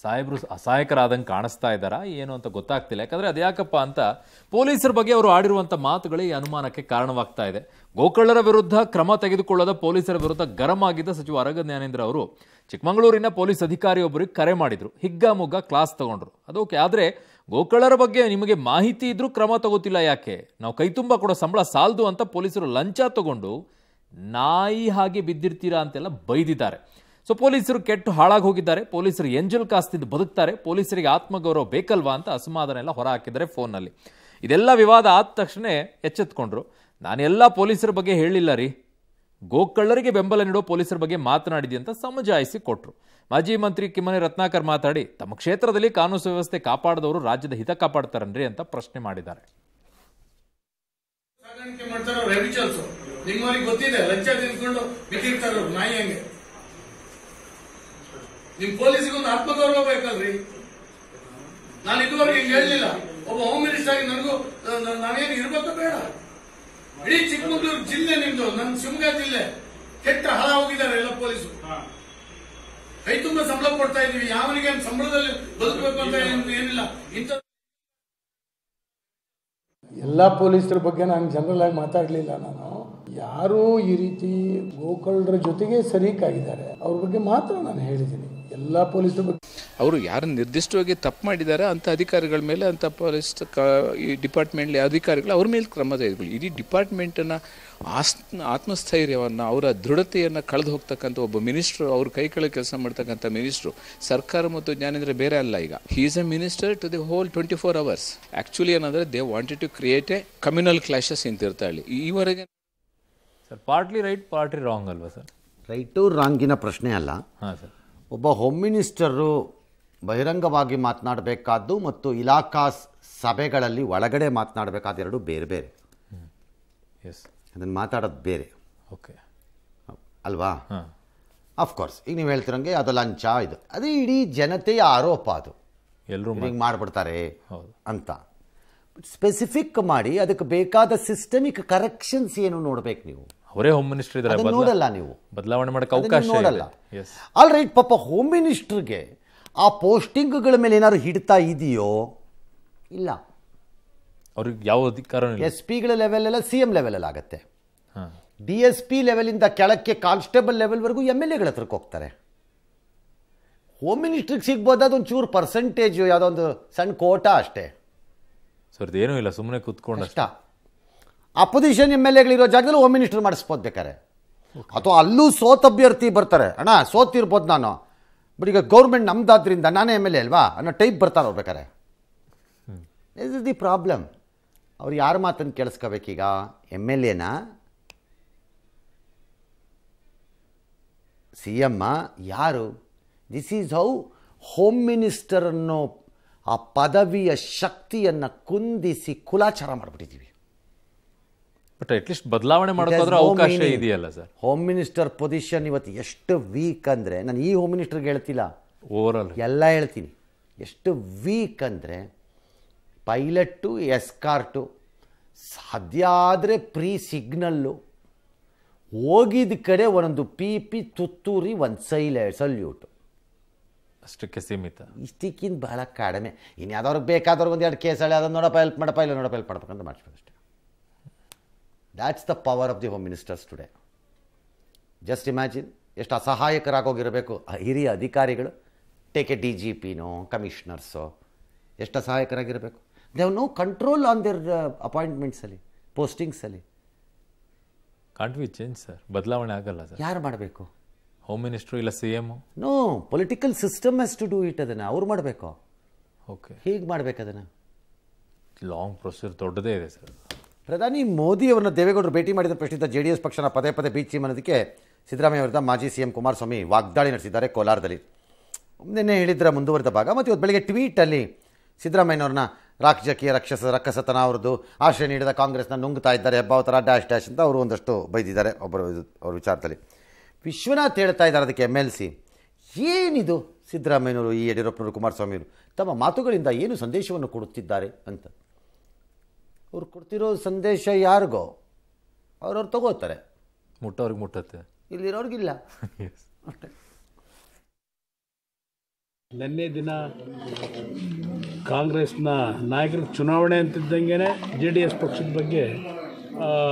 ಸಾಹೇಬರು ಅಸಹಾಯಕರಾದಂಗೆ ಕಾಣಿಸ್ತಾ ಇದ್ದಾರಾ ಏನು ಅಂತ ಗೊತ್ತಾಗ್ತಿಲ್ಲ ಯಾಕಂದರೆ ಅದ್ಯಾಕಪ್ಪ ಅಂತ ಪೊಲೀಸರ ಬಗ್ಗೆ ಅವರು ಆಡಿರುವಂಥ ಮಾತುಗಳೇ ಈ ಅನುಮಾನಕ್ಕೆ ಕಾರಣವಾಗ್ತಾ ಇದೆ ಗೋಕರ್ಣರ ವಿರುದ್ಧ ಕ್ರಮ ತೆಗೆದುಕೊಳ್ಳದ ಪೊಲೀಸರ ವಿರುದ್ಧ ಗರಂ ಆಗಿದ್ದ ಸಚಿವ ಅರಗ ಜ್ಞಾನೇಂದ್ರ ಅವರು ಚಿಕ್ಕಮಗಳೂರಿನ ಪೊಲೀಸ್ ಅಧಿಕಾರಿಯೊಬ್ಬರಿಗೆ ಕರೆ ಮಾಡಿದರು ಹಿಗ್ಗಾಮುಗ್ಗ ಕ್ಲಾಸ್ ತಗೊಂಡ್ರು ಅದು ಓಕೆ ಆದರೆ ಗೋಕರ್ಣರ ಬಗ್ಗೆ ನಿಮಗೆ ಮಾಹಿತಿ ಇದ್ದರೂ ಕ್ರಮ ತಗೋತಿಲ್ಲ ಯಾಕೆ ನಾವು ಕೈ ತುಂಬ ಕೂಡ ಸಂಬಳ ಸಾಲದು ಅಂತ ಪೊಲೀಸರು ಲಂಚ ತಗೊಂಡು ನಾಯಿ ಹಾಗೆ ಬಿದ್ದಿರ್ತೀರಾ ಅಂತೆಲ್ಲ ಬೈದಿದ್ದಾರೆ ಸೊ ಪೊಲೀಸರು ಕೆಟ್ಟು ಹಾಳಾಗಿ ಹೋಗಿದ್ದಾರೆ ಪೊಲೀಸರು ಎಂಜಲ್ ಕಾಸ್ತಿದ್ದು ಬದುಕ್ತಾರೆ ಪೊಲೀಸರಿಗೆ ಆತ್ಮಗೌರವ ಬೇಕಲ್ವಾ ಅಂತ ಅಸಮಾಧಾನ ಎಲ್ಲ ಹೊರ ಹಾಕಿದ್ದಾರೆ ಫೋನ್ನಲ್ಲಿ ಇದೆಲ್ಲ ವಿವಾದ ಆದ ತಕ್ಷಣ ಎಚ್ಚೆತ್ಕೊಂಡ್ರು ನಾನೆಲ್ಲ ಪೊಲೀಸರ ಬಗ್ಗೆ ಹೇಳಿಲ್ಲ ರೀ ಗೋಕಳ್ಳರಿಗೆ ಬೆಂಬಲ ನೀಡೋ ಪೊಲೀಸರ ಬಗ್ಗೆ ಮಾತನಾಡಿದೆ ಅಂತ ಸಮಜಾಯಿಸಿ ಕೊಟ್ಟರು ಮಾಜಿ ಮಂತ್ರಿ ಕಿಮ್ಮನೆ ರತ್ನಾಕರ್ ಮಾತಾಡಿ ತಮ್ಮ ಕ್ಷೇತ್ರದಲ್ಲಿ ಕಾನೂನು ಸುವ್ಯವಸ್ಥೆ ಕಾಪಾಡದವರು ರಾಜ್ಯದ ಹಿತ ಕಾಪಾಡ್ತಾರನ್ರಿ ಅಂತ ಪ್ರಶ್ನೆ ಮಾಡಿದ್ದಾರೆ ನಿಮ್ಮವರಿಗೆ ಗೊತ್ತಿದೆ ಲಂಚ ತಿನ್ಕೊಂಡು ಬಿಕ್ಕಿರ್ತಾರ ನಾಯಿ ಹಂಗೆ ನಿಮ್ ಆತ್ಮ ಆತ್ಮಗೌರವ ಬೇಕಲ್ರಿ ನಾನು ಇದುವರೆಗೆ ಹಿಂಗೆ ಹೇಳಲಿಲ್ಲ ಒಬ್ಬ ಹೋಮ್ ಮಿನಿಸ್ಟರ್ ಆಗಿ ನನಗೂ ನಾನೇನು ಇರ್ಬೇಕು ಬೇಡ ಇಡೀ ಚಿಕ್ಕಮಗಳೂರು ಜಿಲ್ಲೆ ನಿಮ್ದು ನನ್ನ ಶಿವಮೊಗ್ಗ ಜಿಲ್ಲೆ ಕೆಟ್ಟ ಹಳ ಹೋಗಿದ್ದಾರೆ ಎಲ್ಲ ಪೊಲೀಸರು ಕೈ ತುಂಬ ಸಂಬಳ ಕೊಡ್ತಾ ಇದೀವಿ ಯಾವನಿಗೆ ಸಂಬಳದಲ್ಲಿ ಬದುಕಬೇಕು ಅಂತ ಏನಿಲ್ಲ ಇಂಥ ಎಲ್ಲ ಪೊಲೀಸರ ಬಗ್ಗೆ ನಾನು ಜನರಲ್ ಆಗಿ ಮಾತಾಡಲಿಲ್ಲ ನಾನು ಯಾರೋ ಈ ರೀತಿ ಗೋಕರ್ಣರ ಜೊತೆಗೆ ಸರಿಕಾಗಿದ್ದಾರೆ ಅವ್ರ ಬಗ್ಗೆ ಮಾತ್ರ ನಾನು ಹೇಳಿದ್ದೀನಿ ಎಲ್ಲ ಪೊಲೀಸರ ಬಗ್ಗೆ ಅವರು ಯಾರು ನಿರ್ದಿಷ್ಟವಾಗಿ ತಪ್ಪು ಮಾಡಿದ್ದಾರೆ ಅಂತ ಅಧಿಕಾರಿಗಳ ಮೇಲೆ ಅಂತ ಪೊಲೀಸ್ ಈ ಡಿಪಾರ್ಟ್ಮೆಂಟ್ಲಿ ಅಧಿಕಾರಿಗಳು ಅವ್ರ ಮೇಲೆ ಕ್ರಮ ತೆಗೆದುಕೊಳ್ಳಿ ಇಡೀ ಡಿಪಾರ್ಟ್ಮೆಂಟನ್ನು ಆಸ್ ಆತ್ಮಸ್ಥೈರ್ಯವನ್ನು ಅವರ ದೃಢತೆಯನ್ನು ಕಳೆದು ಹೋಗ್ತಕ್ಕಂಥ ಒಬ್ಬ ಮಿನಿಸ್ಟ್ರು ಅವ್ರ ಕೈ ಕಳೆ ಕೆಲಸ ಮಾಡ್ತಕ್ಕಂಥ ಮಿನಿಸ್ಟ್ರು ಸರ್ಕಾರ ಮತ್ತು ಜ್ಞಾನೇಂದ್ರ ಬೇರೆ ಅಲ್ಲ ಈಗ he is a minister to the whole twenty four hours actually ಏನಂದರೆ they wanted to create a communal clashes ಇರ್ತಾಳೆ ಈವರೆಗೆ sir partly right partly wrong ಅಲ್ವಾ ಸರ್ ರೈಟು ರಾಂಗಿನ ಪ್ರಶ್ನೆ ಅಲ್ಲ ಹಾಂ ಸರ್ ಒಬ್ಬ ಹೋಮ್ ಮಿನಿಸ್ಟರು ಬಹಿರಂಗವಾಗಿ ಮಾತನಾಡಬೇಕಾದ್ದು ಮತ್ತು ಇಲಾಖಾ ಸಭೆಗಳಲ್ಲಿ ಒಳಗಡೆ ಮಾತನಾಡಬೇಕಾದ ಎರಡು ಬೇರೆ ಬೇರೆ ಎಸ್ ಅದನ್ನು ಮಾತಾಡೋದು ಬೇರೆ ಓಕೆ ಅಲ್ವಾ ಅಫ್ಕೋರ್ಸ್ ಈಗ ನೀವು ಹೇಳ್ತಿರಂಗೆ ಅದು ಲಂಚ ಇದು ಅದೇ ಇಡೀ ಜನತೆಯ ಆರೋಪ ಅದು ಎಲ್ಲರೂ ಹಿಂಗೆ ಮಾಡಿಬಿಡ್ತಾರೆ ಅಂತ ಸ್ಪೆಸಿಫಿಕ್ ಮಾಡಿ ಅದಕ್ಕೆ ಬೇಕಾದ ಸಿಸ್ಟಮಿಕ್ ಕರೆಕ್ಷನ್ಸ್ ಏನು ನೋಡಬೇಕು ನೀವು ಅವರೇ ಹೋಮ್ ಮಿನಿಸ್ಟರ್ ಇದ್ದಾರೆ ನೋಡಲ್ಲ ನೀವು ಬದಲಾವಣೆ ಮಾಡಕ್ಕೆ ಅವಕಾಶ ನೋಡಲ್ಲ ಆಲ್ ರೈಟ್ ಪಾಪ ಹೋಮ್ ಮಿನಿಸ್ಟರ್ಗೆ ಆ ಪೋಸ್ಟಿಂಗ್ಗಳ ಮೇಲೆ ಏನಾದ್ರು ಹಿಡ್ತಾ ಇದೆಯೋ ಇಲ್ಲ ಅವ್ರಿಗೆ ಯಾವ ಅಧಿಕಾರ ಎಸ್ ಪಿಗಳ ಲೆವೆಲೆಲ್ಲ ಸಿ ಎಂ ಲೆವೆಲಲ್ಲಿ ಆಗುತ್ತೆ ಡಿ ಎಸ್ ಪಿ ಲೆವೆಲಿಂದ ಕೆಳಕ್ಕೆ ಕಾನ್ಸ್ಟೇಬಲ್ ಲೆವೆಲ್ವರೆಗೂ ಎಮ್ ಎಲ್ ಎಗಳ ಹತ್ರಕ್ಕೆ ಹೋಗ್ತಾರೆ ಹೋಮ್ ಮಿನಿಸ್ಟ್ರಿಗೆ ಸಿಗ್ಬೋದಾದ ಒಂಚೂರು ಪರ್ಸೆಂಟೇಜು ಯಾವುದೋ ಒಂದು ಸಣ್ಣ ಕೋಟ ಅಷ್ಟೇ ಸರ್ ಇದೇನೂ ಇಲ್ಲ ಸುಮ್ಮನೆ ಕೂತ್ಕೊಂಡು ಅಷ್ಟ ಅಪೋಸಿಷನ್ ಎಮ್ ಎಲ್ ಎಗಳಿರೋ ಜಾಗದಲ್ಲಿ ಹೋಮ್ ಮಿನಿಸ್ಟರ್ ಮಾಡಿಸ್ಬೋದು ಬೇಕಾರೆ ಅಥವಾ ಅಲ್ಲೂ ಸೋತ ಅಭ್ಯರ್ಥಿ ಬರ್ತಾರೆ ಅಣ್ಣ ಸೋತಿರ್ಬೋದು ನಾನು ಬಟ್ ಈಗ ಗೌರ್ಮೆಂಟ್ ನಮ್ದಾದ್ರಿಂದ ನಾನೇ ಎಮ್ ಎಲ್ ಎ ಅಲ್ವಾ ಅನ್ನೋ ಟೈಪ್ ಬರ್ತಾರೆ ಅವ್ರು ಬೇಕಾರೆ ಇಸ್ ಇಸ್ ದಿ ಪ್ರಾಬ್ಲಮ್ ಅವ್ರು ಯಾರ ಮಾತನ್ನು ಕೇಳಿಸ್ಕೋಬೇಕೀಗ ಎಮ್ ಎಲ್ ಎನ ಸಿ ಎಮ್ಮ ಯಾರು this is how home minister ಅನ್ನೋ ಆ ಪದವಿಯ ಶಕ್ತಿಯನ್ನು ಕುಂದಿಸಿ ಕುಲಾಚಾರ ಮಾಡಿಬಿಟ್ಟಿದ್ದೀವಿ ಬಟ್ ಅಟ್ಲೀಸ್ಟ್ ಬದಲಾವಣೆ ಮಾಡೋದಾದ್ರೆ ಅವಕಾಶ ಇದೆಯಲ್ಲ ಸರ್ ಹೋಮ್ ಮಿನಿಸ್ಟರ್ ಪೊಸಿಷನ್ ಇವತ್ತು ಎಷ್ಟು ವೀಕ್ ಅಂದರೆ ನಾನು ಈ ಹೋಮ್ ಮಿನಿಸ್ಟರ್ಗೆ ಹೇಳ್ತಿಲ್ಲ ಓವರ್ ಆಲ್ ಎಲ್ಲ ಹೇಳ್ತೀನಿ ಎಷ್ಟು ವೀಕ್ ಅಂದರೆ ಪೈಲಟ್ಟು ಎಸ್ಕಾರ್ಟು ಸಾಧ್ಯ ಆದರೆ ಪ್ರೀ ಸಿಗ್ನಲ್ಲು ಹೋಗಿದ ಕಡೆ ಒಂದೊಂದು ಪಿ ಪಿ ತುತ್ತೂರಿ ಒಂದು ಸೈಲೆ ಸಲ್ಯೂಟು ಅಷ್ಟಕ್ಕೆ ಸೀಮಿತ ಇಷ್ಟಕ್ಕಿಂತ ಬಹಳ ಕಡಿಮೆ ಇನ್ನು ಬೇಕಾದವ್ರಿಗೆ ಒಂದು ಎರಡು ಕೇಸಳೆ ಅದನ್ನು ನೋಡಪ್ಪ ಹೆಲ್ಪ್ ಮಾಡಪ್ಪ ಇಲ್ಲ ನೋಡಪ್ಪ ಹೆಲ್ಪ್ ಮಾಡ್ಬೇಕಂತ ಮಾಡಿಸ್ಬೇಕು ಅಷ್ಟೇ that's the power of the home ministers today just imagine ಎಷ್ಟು ಅಸಹಾಯಕರಾಗೋಗಿರಬೇಕು ಹಿರಿಯ ಅಧಿಕಾರಿಗಳು ಟೇಕ್ ಎ ಡಿ ಜಿ ಪಿನೋ ಕಮಿಷ್ನರ್ಸೋ ಎಷ್ಟು ಅಸಹಾಯಕರಾಗಿರಬೇಕು they've no control on their ಅಪಾಯಿಂಟ್ಮೆಂಟ್ಸಲ್ಲಿ ಪೋಸ್ಟಿಂಗ್ಸಲ್ಲಿ ಕಾಂಟ್ ವಿ ಚೇಂಜ್ ಸರ್ ಬದಲಾವಣೆ ಆಗಲ್ಲ ಸರ್ ಯಾರು ಮಾಡಬೇಕು ಹೋಮ್ ಮಿನಿಸ್ಟ್ರು ಇಲ್ಲ C M no political system has to do it ಅದನ್ನು ಅವ್ರು ಮಾಡಬೇಕು ಓಕೆ ಹೀಗೆ ಮಾಡಬೇಕು ಅದನ್ನು ಲಾಂಗ್ ಪ್ರೊಸೀಜರ್ ದೊಡ್ಡದೇ ಇದೆ ಸರ್ ಪ್ರಧಾನಿ ಮೋದಿಯವರನ್ನು ದೇವೇಗೌಡರು ಭೇಟಿ ಮಾಡಿದ ಪ್ರಶ್ನಿತ ಜೆ ಡಿ ಎಸ್ ಪಕ್ಷನ ಪದೇ ಪದೇ ಬೀಚಿ ಅನ್ನೋದಕ್ಕೆ ಸಿದ್ದರಾಮಯ್ಯ ವಿರುದ್ಧ ಮಾಜಿ ಸಿ ಎಂ ಕುಮಾರಸ್ವಾಮಿ ವಾಗ್ದಾಳಿ ನಡೆಸಿದ್ದಾರೆ ಕೋಲಾರದಲ್ಲಿ ನಿನ್ನೆ ಹೇಳಿದ್ರ ಮುಂದುವರೆದ ಭಾಗ ಮತ್ತು ಇವತ್ತು ಬೆಳಗ್ಗೆ ಟ್ವೀಟಲ್ಲಿ ಸಿದ್ದರಾಮಯ್ಯನವ್ರನ್ನ ರಾಜಕೀಯ ರಕ್ಷಸ ರಕ್ಷಸತನ ಅವ್ರದ್ದು ಆಶ್ರಯ ನೀಡಿದ ಕಾಂಗ್ರೆಸ್ನ ನುಂಗ್ತಾ ಇದ್ದಾರೆ ಹೆಬ್ಬಾವ ಡ್ಯಾಶ್ ಡ್ಯಾಶ್ ಅಂತ ಅವರು ಒಂದಷ್ಟು ಬೈದಿದ್ದಾರೆ ಒಬ್ಬರು ಅವ್ರ ವಿಚಾರದಲ್ಲಿ ವಿಶ್ವನಾಥ್ ಹೇಳ್ತಾ ಇದ್ದಾರೆ ಅದಕ್ಕೆ ಎಮ್ ಎಲ್ ಸಿ ಏನಿದು ಸಿದ್ದರಾಮಯ್ಯನವರು ಈ ಯಡಿಯೂರಪ್ಪನವರು ಕುಮಾರಸ್ವಾಮಿಯವರು ತಮ್ಮ ಮಾತುಗಳಿಂದ ಏನು ಸಂದೇಶವನ್ನು ಕೊಡುತ್ತಿದ್ದಾರೆ ಅಂತ ಅವ್ರು ಕೊಡ್ತಿರೋ ಸಂದೇಶ ಯಾರಿಗೋ ಅವ್ರವ್ರು ತಗೋತಾರೆ ಮುಟ್ಟೋರ್ಗೆ ಮುಟ್ಟತ್ತೆ ಇಲ್ಲಿರೋರ್ಗಿಲ್ಲ ಅಷ್ಟೇ ನಿನ್ನೆ ದಿನ ಕಾಂಗ್ರೆಸ್ನ ನಾಯಕರ ಚುನಾವಣೆ ಅಂತಿದ್ದಂಗೆ ಜೆ ಡಿ ಎಸ್ ಪಕ್ಷದ ಬಗ್ಗೆ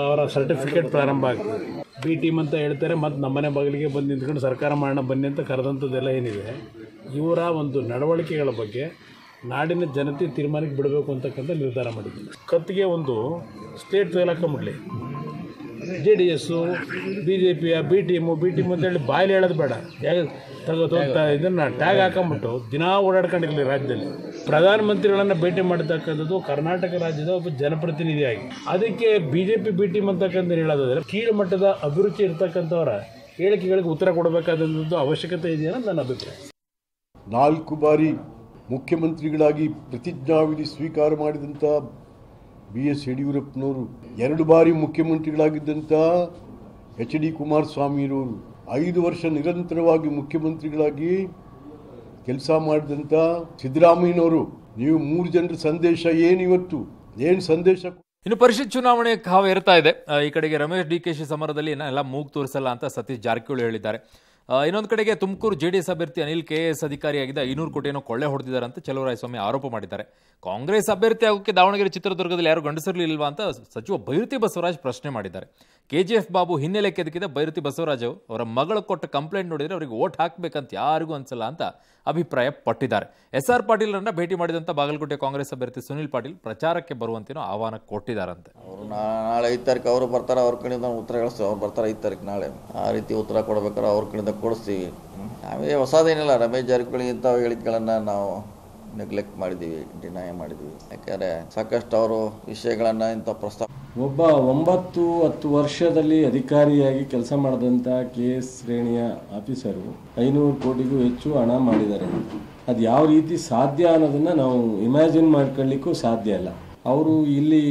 ಅವರ ಸರ್ಟಿಫಿಕೇಟ್ ಪ್ರಾರಂಭ ಆಗ್ತದೆ ಬಿ ಟೀಮ್ ಅಂತ ಹೇಳ್ತಾರೆ ಮತ್ತು ನಮ್ಮನೆ ಬಗಲಿಗೆ ಬಂದು ನಿಂತ್ಕೊಂಡು ಸರ್ಕಾರ ಮಾಡೋಣ ಬನ್ನಿ ಅಂತ ಕರೆದಂಥದ್ದೆಲ್ಲ ಏನಿದೆ ಇವರ ಒಂದು ನಡವಳಿಕೆಗಳ ಬಗ್ಗೆ ನಾಡಿನ ಜನತೆ ತೀರ್ಮಾನಕ್ಕೆ ಬಿಡಬೇಕು ಅಂತಕ್ಕಂಥ ನಿರ್ಧಾರ ಮಾಡಿದ್ದೀನಿ ಕತ್ತಿಗೆ ಒಂದು ಸ್ಟೇಟ್ ತೋಲಾಕೊಂಬಿಡ್ಲಿ J D S B J ಪಿಯ ಬಿ ಟೀಮು ಬಿ ಅಂತ ಅಂತೇಳಿ ಬಾಯಲ್ಲಿ ಹೇಳೋದು ಬೇಡ ಯಾಕೆ ಇದನ್ನು ಟ್ಯಾಗ್ ಹಾಕೊಂಬಿಟ್ಟು ದಿನಾ ಓಡಾಡ್ಕೊಂಡಿರಲಿ ರಾಜ್ಯದಲ್ಲಿ ಪ್ರಧಾನಮಂತ್ರಿಗಳನ್ನು ಭೇಟಿ ಮಾಡತಕ್ಕಂಥದ್ದು ಕರ್ನಾಟಕ ರಾಜ್ಯದ ಒಬ್ಬ ಜನಪ್ರತಿನಿಧಿಯಾಗಿ ಅದಕ್ಕೆ B J P B M ಅಂತಕ್ಕಂಥ ಹೇಳೋದಾದರೆ ಕೀಳು ಅಭಿರುಚಿ ಇರ್ತಕ್ಕಂಥವರ ಹೇಳಿಕೆಗಳಿಗೆ ಉತ್ತರ ಕೊಡಬೇಕಾದಂಥದ್ದು ಅವಶ್ಯಕತೆ ಇದೆಯಾ ನನ್ನ ಅಭಿಪ್ರಾಯ ನಾಲ್ಕು ಬಾರಿ ಮುಖ್ಯಮಂತ್ರಿಗಳಾಗಿ ಪ್ರತಿಜ್ಞಾವಿಧಿ ಸ್ವೀಕಾರ ಮಾಡಿದಂಥ ಬಿ ಎಸ್ ಯಡಿಯೂರಪ್ಪನವರು ಎರಡು ಬಾರಿ ಮುಖ್ಯಮಂತ್ರಿಗಳಾಗಿದ್ದಂಥ ಎಚ್ ಡಿ ಕುಮಾರಸ್ವಾಮಿರವರು ಐದು ವರ್ಷ ನಿರಂತರವಾಗಿ ಮುಖ್ಯಮಂತ್ರಿಗಳಾಗಿ ಕೆಲಸ ಮಾಡಿದಂಥ ಸಿದ್ದರಾಮಯ್ಯನವರು ನೀವು ಮೂರು ಜನರ ಸಂದೇಶ ಇವತ್ತು ಏನು ಸಂದೇಶ ಇನ್ನು ಪರಿಷತ್ ಚುನಾವಣೆ ಕಾವ ಇರ್ತಾ ಇದೆ ಈ ಕಡೆಗೆ ರಮೇಶ್ ಡಿ ಕೆ ಶಿ ಸಮರದಲ್ಲಿ ಎಲ್ಲ ಮೂಗ್ ತೋರಿಸಲ್ಲ ಅಂತ ಸತೀಶ್ ಜಾರಕಿಹೊಳಿ ಹೇಳಿದ್ದಾರೆ ಇನ್ನೊಂದು ಕಡೆಗೆ ತುಮಕೂರು ಜೆ ಡಿ ಎಸ್ ಅಭ್ಯರ್ಥಿ ಅನಿಲ್ ಕೆ ಎಸ್ ಅಧಿಕಾರಿಯಾಗಿದ್ದ ಐನೂರು ಕೋಟಿಯನ್ನು ಕೊಳ್ಳೆ ಹೊಡೆದಿದ್ದಾರೆ ಅಂತ ಚಲುವರಾಯಸ್ವಾಮಿ ಆರೋಪ ಮಾಡಿದ್ದಾರೆ ಕಾಂಗ್ರೆಸ್ ಅಭ್ಯರ್ಥಿ ಆಗೋಕ್ಕೆ ದಾವಣಗೆರೆ ಚಿತ್ರದುರ್ಗದಲ್ಲಿ ಯಾರು ಗಂಡಸಿರಲಿಲ್ವಾ ಅಂತ ಸಚಿವ ಬೈರತಿ ಬಸವರಾಜ್ ಪ್ರಶ್ನೆ ಮಾಡಿದ್ದಾರೆ ಕೆಜಿಎಫ್ ಬಾಬು ಹಿನ್ನೆಲೆ ಕೆದಕಿದ ಭೈರತಿ ಬಸವರಾಜ್ ಅವರ ಮಗಳ ಕೊಟ್ಟ ಕಂಪ್ಲೇಂಟ್ ನೋಡಿದರೆ ಅವರಿಗೆ ಓಟ್ ಹಾಕಬೇಕಂತ ಯಾರಿಗೂ ಅನ್ಸಲ್ಲ ಅಂತ ಅಭಿಪ್ರಾಯ ಪಟ್ಟಿದ್ದಾರೆ ಎಸ್ ಆರ್ ಪಾಟೀಲ್ರನ್ನ ಭೇಟಿ ಮಾಡಿದಂಥ ಬಾಗಲಕೋಟೆ ಕಾಂಗ್ರೆಸ್ ಅಭ್ಯರ್ಥಿ ಸುನಿಲ್ ಪಾಟೀಲ್ ಪ್ರಚಾರಕ್ಕೆ ಬರುವಂತೇನೋ ಆಹ್ವಾನ ಕೊಟ್ಟಿದ್ದಾರಂತೆ ಅವರು ನಾಳೆ ಐದು ತಾರೀಕು ಅವರು ಬರ್ತಾರೆ ಅವ್ರ ಕಡೆಯಿಂದ ಉತ್ತರ ಹೇಳ್ತೀವಿ ಅವ್ರು ಬರ್ತಾರೆ ಐದು ತಾರೀಕು ನಾಳೆ ಆ ರೀತಿ ಉತ್ತರ ಕೊಡಬೇಕಾದ್ರೆ ಅವ್ರ ಕಡೆಯಿಂದ ಕೊಡಿಸ್ತೀವಿ ಆಮೇಲೆ ಹೊಸದೇನಿಲ್ಲ ರಮೇಶ್ ಜಾರಕಿಹೊಳಿ ಇಂಥ ಹೇಳಿಕೆಗಳನ್ನು ನಾವು ನೆಗ್ಲೆಕ್ಟ್ ಮಾಡಿದ್ದೀವಿ ಡಿನಾಯ್ ಮಾಡಿದ್ದೀವಿ ಯಾಕಂದರೆ ಸಾಕಷ್ಟು ಅವರು ವಿಷಯಗಳನ್ನು ಇಂಥ ಪ್ರಸ್ತಾಪ ಒಬ್ಬ ಒಂಬತ್ತು ಹತ್ತು ವರ್ಷದಲ್ಲಿ ಅಧಿಕಾರಿಯಾಗಿ ಕೆಲಸ ಮಾಡಿದಂಥ ಕೆ ಎಸ್ ಶ್ರೇಣಿಯ ಆಫೀಸರು ಐನೂರು ಕೋಟಿಗೂ ಹೆಚ್ಚು ಹಣ ಮಾಡಿದ್ದಾರೆ ಅದು ಯಾವ ರೀತಿ ಸಾಧ್ಯ ಅನ್ನೋದನ್ನು ನಾವು ಇಮ್ಯಾಜಿನ್ ಮಾಡ್ಕೊಳ್ಳಿಕ್ಕೂ ಸಾಧ್ಯ ಇಲ್ಲ ಅವರು ಇಲ್ಲಿ